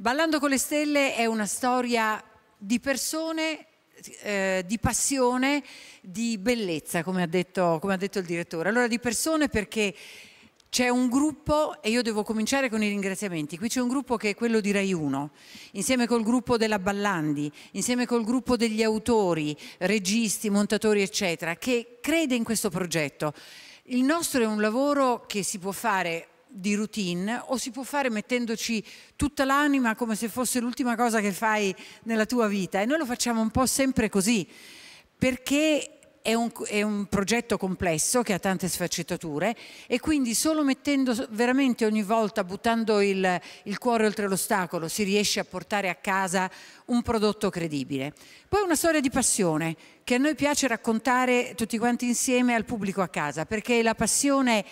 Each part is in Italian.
Ballando con le stelle è una storia di persone, eh, di passione, di bellezza, come ha, detto, come ha detto il direttore. Allora, di persone perché c'è un gruppo, e io devo cominciare con i ringraziamenti, qui c'è un gruppo che è quello di Rai 1, insieme col gruppo della Ballandi, insieme col gruppo degli autori, registi, montatori, eccetera, che crede in questo progetto. Il nostro è un lavoro che si può fare di routine o si può fare mettendoci tutta l'anima come se fosse l'ultima cosa che fai nella tua vita e noi lo facciamo un po' sempre così perché è un, è un, progetto complesso che ha tante sfaccettature e quindi solo mettendo veramente ogni volta, buttando il, il cuore oltre l'ostacolo, si riesce a portare a casa un prodotto credibile. Poi una storia di passione che a noi piace raccontare tutti quanti insieme al pubblico a casa, perché la passione è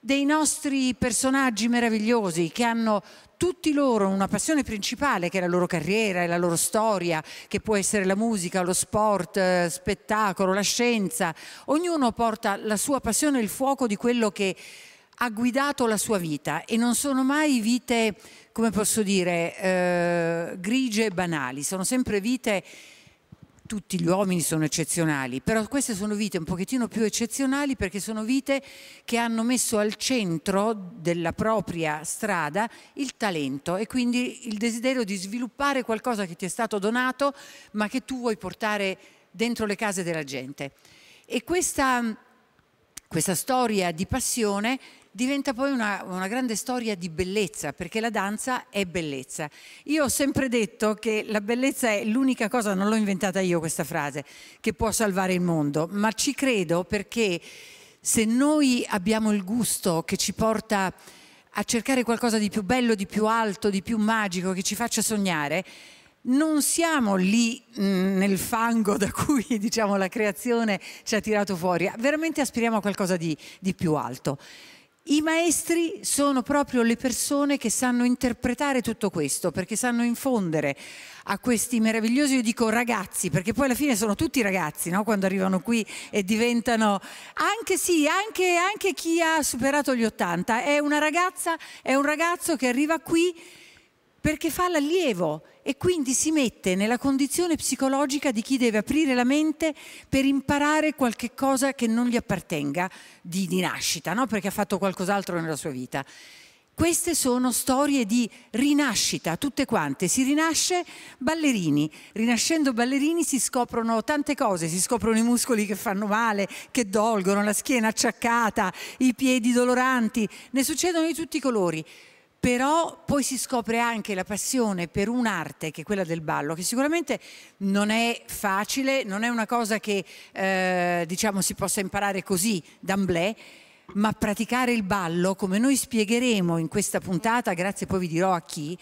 dei nostri personaggi meravigliosi che hanno tutti loro una passione principale che è la loro carriera e la loro storia, che può essere la musica, lo sport, eh, spettacolo, la scienza. Ognuno porta la sua passione e il fuoco di quello che ha guidato la sua vita e non sono mai vite, come posso dire, eh, grigie e banali, sono sempre vite tutti gli uomini sono eccezionali, però queste sono vite un pochettino più eccezionali perché sono vite che hanno messo al centro della propria strada il talento e quindi il desiderio di sviluppare qualcosa che ti è stato donato ma che tu vuoi portare dentro le case della gente. E questa, questa storia di passione diventa poi una, una, grande storia di bellezza, perché la danza è bellezza. Io ho sempre detto che la bellezza è l'unica cosa, non l'ho inventata io questa frase, che può salvare il mondo, ma ci credo perché se noi abbiamo il gusto che ci porta a cercare qualcosa di più bello, di più alto, di più magico, che ci faccia sognare, non siamo lì mm, nel fango da cui diciamo, la creazione ci ha tirato fuori, veramente aspiriamo a qualcosa di, di più alto. I maestri sono proprio le persone che sanno interpretare tutto questo, perché sanno infondere a questi meravigliosi, io dico ragazzi, perché poi alla fine sono tutti ragazzi, no? quando arrivano qui e diventano, anche sì, anche, anche chi ha superato gli 80, è una ragazza, è un ragazzo che arriva qui perché fa l'allievo e quindi si mette nella condizione psicologica di chi deve aprire la mente per imparare qualche cosa che non gli appartenga di, di nascita, no? perché ha fatto qualcos'altro nella sua vita. Queste sono storie di rinascita, tutte quante. Si rinasce ballerini. Rinascendo ballerini si scoprono tante cose, si scoprono i muscoli che fanno male, che dolgono, la schiena acciaccata, i piedi doloranti, ne succedono di tutti i colori però poi si scopre anche la passione per un'arte che è quella del ballo, che sicuramente non è facile, non è una cosa che eh, diciamo si possa imparare così d'amblè, ma praticare il ballo, come noi spiegheremo in questa puntata, grazie poi vi dirò a chi,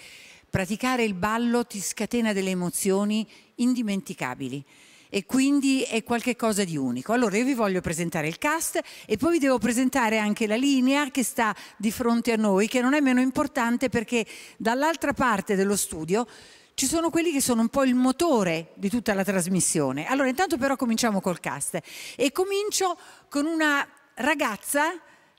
praticare il ballo ti scatena delle emozioni indimenticabili e quindi è qualcosa di unico. Allora io vi voglio presentare il cast e poi vi devo presentare anche la linea che sta di fronte a noi, che non è meno importante perché dall'altra parte dello studio ci sono quelli che sono un po' il motore di tutta la trasmissione. Allora intanto però cominciamo col cast e comincio con una ragazza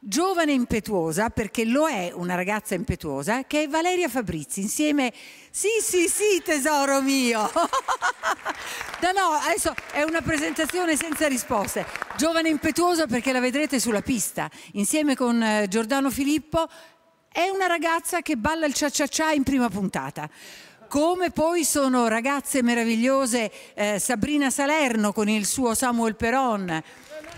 giovane impetuosa, perché lo è una ragazza impetuosa, che è Valeria Fabrizi, insieme... Sì, sì, sì, tesoro mio! no, no, adesso è una presentazione senza risposte. Giovane impetuosa perché la vedrete sulla pista, insieme con eh, Giordano Filippo, è una ragazza che balla il cia-cia-cia in prima puntata come poi sono ragazze meravigliose eh, Sabrina Salerno con il suo Samuel Peron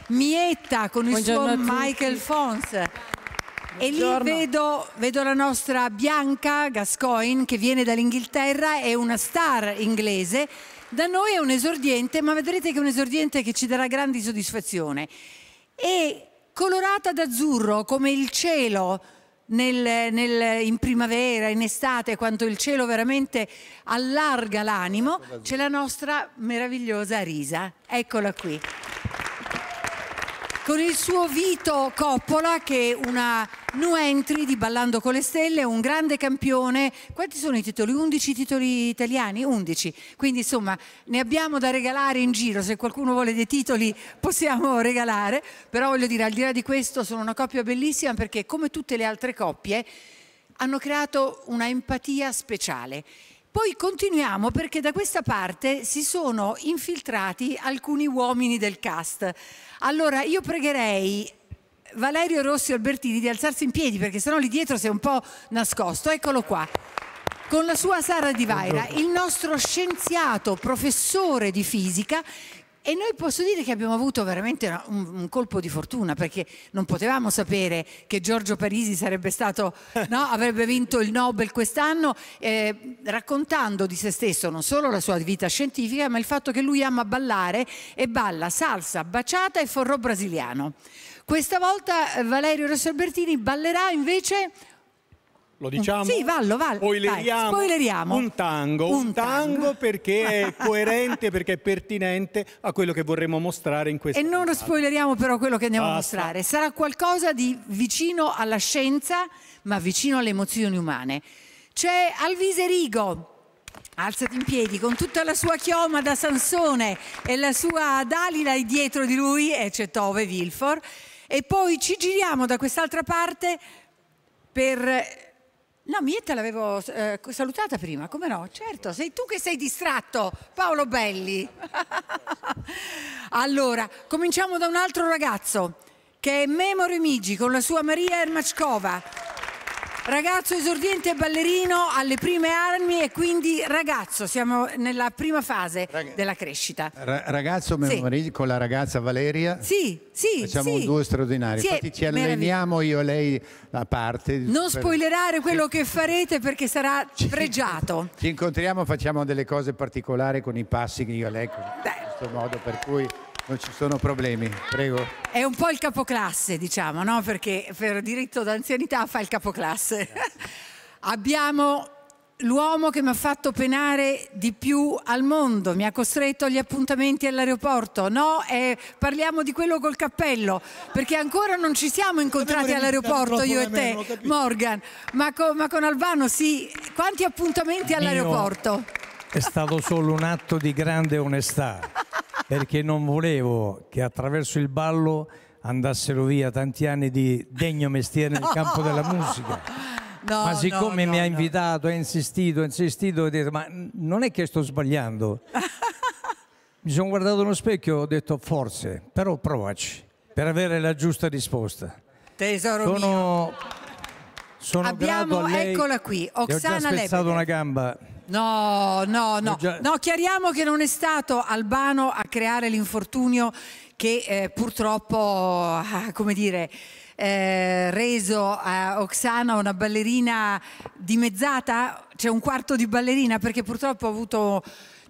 Mietta con il suo Michael Fons. E lì vedo, vedo, la nostra Bianca Gascoigne che viene dall'Inghilterra, è una star inglese. Da noi è un esordiente, ma vedrete che è un esordiente che ci darà grandi soddisfazione. È colorata d'azzurro come il cielo nel, nel, in primavera, in estate, quando il cielo veramente allarga l'animo, c'è la nostra meravigliosa Risa. Eccola qui con il suo Vito Coppola che è una new entry di Ballando con le Stelle, un grande campione. Quanti sono i titoli? 11 titoli italiani? 11. Quindi insomma ne abbiamo da regalare in giro, se qualcuno vuole dei titoli possiamo regalare, però voglio dire al di là di questo sono una coppia bellissima perché come tutte le altre coppie hanno creato una empatia speciale poi continuiamo perché da questa parte si sono infiltrati alcuni uomini del cast. Allora io pregherei Valerio Rossi Albertini di alzarsi in piedi perché sennò lì dietro sei un po' nascosto. Eccolo qua. Con la sua Sara Di Vaira, il nostro scienziato professore di fisica e noi posso dire che abbiamo avuto veramente un, un, colpo di fortuna perché non potevamo sapere che Giorgio Parisi sarebbe stato, no, avrebbe vinto il Nobel quest'anno eh, raccontando di se stesso non solo la sua vita scientifica ma il fatto che lui ama ballare e balla salsa, baciata e forro brasiliano. Questa volta eh, Valerio Rossi Albertini ballerà invece lo diciamo? Sì, vallo, vallo. Spoileriamo. Dai, spoileriamo. Un tango, un, un tango, tango, perché è coerente, perché è pertinente a quello che vorremmo mostrare in questa E non puntata. spoileriamo però quello che andiamo Basta. a mostrare. Sarà qualcosa di vicino alla scienza, ma vicino alle emozioni umane. C'è Alvise Rigo. Alzati in piedi con tutta la sua chioma da Sansone e la sua Dalila dietro di lui e c'è Tove Vilfor. E poi ci giriamo da quest'altra parte per No, Mietta l'avevo eh, salutata prima, come no? Certo, sei tu che sei distratto, Paolo Belli. allora, cominciamo da un altro ragazzo che è Memo Remigi con la sua Maria Ermaccova. Ragazzo esordiente e ballerino alle prime armi e quindi ragazzo, siamo nella prima fase Rag della crescita. Ra ragazzo, sì. con la ragazza Valeria. Sì, sì. Facciamo sì. duo straordinario. Sì, Infatti ci alleniamo io e lei a parte. Non per... spoilerare quello che farete perché sarà ci... pregiato. Ci incontriamo, facciamo delle cose particolari con i passi che io e lei. In questo modo per cui... Non ci sono problemi, prego. È un po' il capoclasse, diciamo, no? Perché per diritto d'anzianità fa il capoclasse. Abbiamo l'uomo che mi ha fatto penare di più al mondo, mi ha costretto agli appuntamenti all'aeroporto. No, eh, parliamo di quello col cappello, perché ancora non ci siamo incontrati all'aeroporto io e te, Morgan, ma con, ma con, Albano sì. Quanti appuntamenti all'aeroporto? È stato solo un atto di grande onestà. perché non volevo che attraverso il ballo andassero via tanti anni di degno mestiere nel campo della musica. No, ma siccome no, mi ha invitato, ha insistito, ha insistito, ho detto, ma non è che sto sbagliando. mi sono guardato allo specchio e ho detto, forse, però provaci, per avere la giusta risposta. Tesoro sono, mio. Sono Abbiamo, eccola qui, Oksana Lebedev. Ho già spezzato Lebedev. una gamba. No, no, no. no. chiariamo che non è stato Albano a creare l'infortunio che eh, purtroppo, ah, come dire, eh, reso a Oksana una ballerina dimezzata, c'è cioè un quarto di ballerina perché purtroppo ha avuto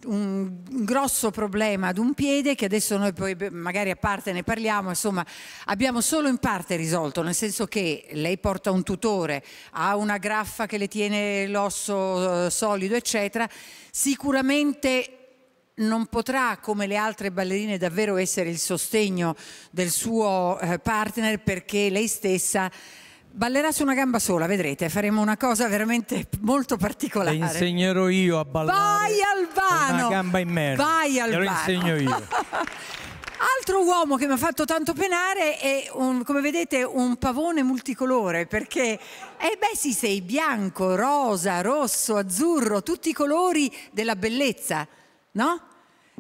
un grosso problema ad un piede che adesso noi poi magari a parte ne parliamo, insomma abbiamo solo in parte risolto, nel senso che lei porta un tutore, ha una graffa che le tiene l'osso eh, solido, eccetera, sicuramente non potrà, come le altre ballerine, davvero essere il sostegno del suo eh, partner perché lei stessa Ballerà su una gamba sola, vedrete, faremo una cosa veramente molto particolare. Le insegnerò io a ballare. Vai Albano! Una gamba in meno. Vai Albano! lo insegno io. Altro uomo che mi ha fatto tanto penare è, un, come vedete, un pavone multicolore, perché, eh beh sì, sei bianco, rosa, rosso, azzurro, tutti i colori della bellezza, no?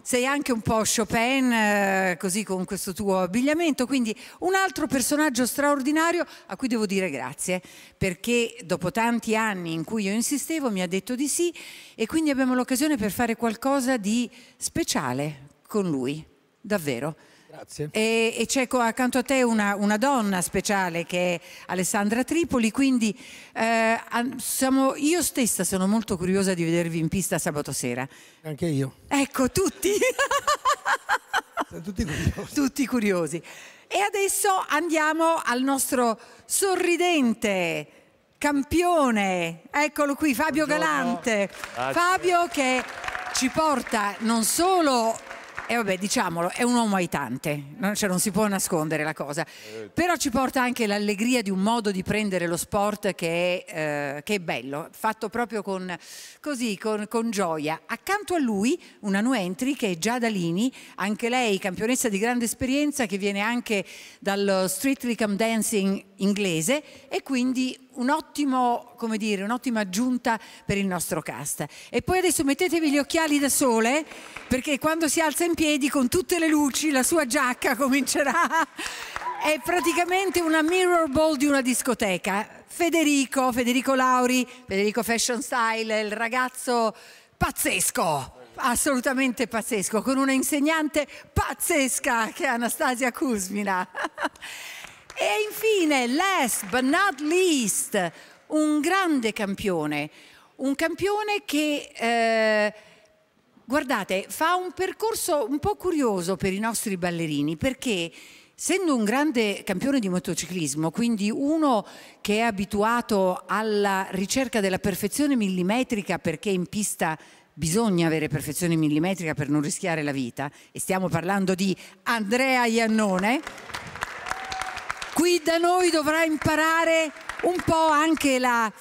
sei anche un po' Chopin, eh, così con questo tuo abbigliamento, quindi un altro personaggio straordinario a cui devo dire grazie, perché dopo tanti anni in cui io insistevo mi ha detto di sì e quindi abbiamo l'occasione per fare qualcosa di speciale con lui, davvero. Grazie. E, e c'è accanto a te una, una, donna speciale che è Alessandra Tripoli, quindi eh, siamo, io stessa sono molto curiosa di vedervi in pista sabato sera. Anche io. Ecco, tutti. Sono tutti curiosi. Tutti curiosi. E adesso andiamo al nostro sorridente campione, eccolo qui, Fabio Buongiorno. Galante. Grazie. Fabio che ci porta non solo e vabbè, diciamolo, è un uomo aitante, non, cioè non si può nascondere la cosa. Eh. Però ci porta anche l'allegria di un modo di prendere lo sport che è, eh, che è bello, fatto proprio con, così, con, con, gioia. Accanto a lui una new entry che è Giada Lini, anche lei campionessa di grande esperienza che viene anche dallo street rhythm dancing inglese e quindi un ottimo, come dire, un'ottima aggiunta per il nostro cast. E poi adesso mettetevi gli occhiali da sole, perché quando si alza in piedi con tutte le luci la sua giacca comincerà... È praticamente una mirror ball di una discoteca. Federico, Federico Lauri, Federico Fashion Style, il ragazzo pazzesco assolutamente pazzesco, con una insegnante pazzesca che è Anastasia Kuzmina. E infine, last but not least, un grande campione, un campione che... Eh, guardate, fa un percorso un po' curioso per i nostri ballerini perché essendo un grande campione di motociclismo, quindi uno che è abituato alla ricerca della perfezione millimetrica perché in pista bisogna avere perfezione millimetrica per non rischiare la vita e stiamo parlando di Andrea Iannone qui da noi dovrà imparare un po' anche la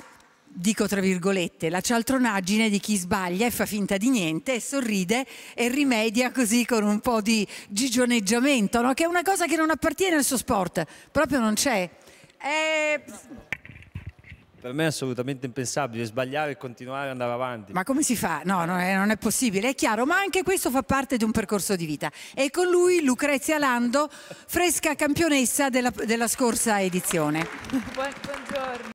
dico tra virgolette, la cialtronaggine di chi sbaglia e fa finta di niente e sorride e rimedia così con un po' di gigioneggiamento, no? che è una cosa che non appartiene al suo sport, proprio non c'è. Eh, per me è assolutamente impensabile sbagliare e continuare ad andare avanti. Ma come si fa? No, non è, eh, non è, possibile, è chiaro, ma anche questo fa parte di un percorso di vita. E con lui Lucrezia Lando, fresca campionessa della, della scorsa edizione. Buongiorno.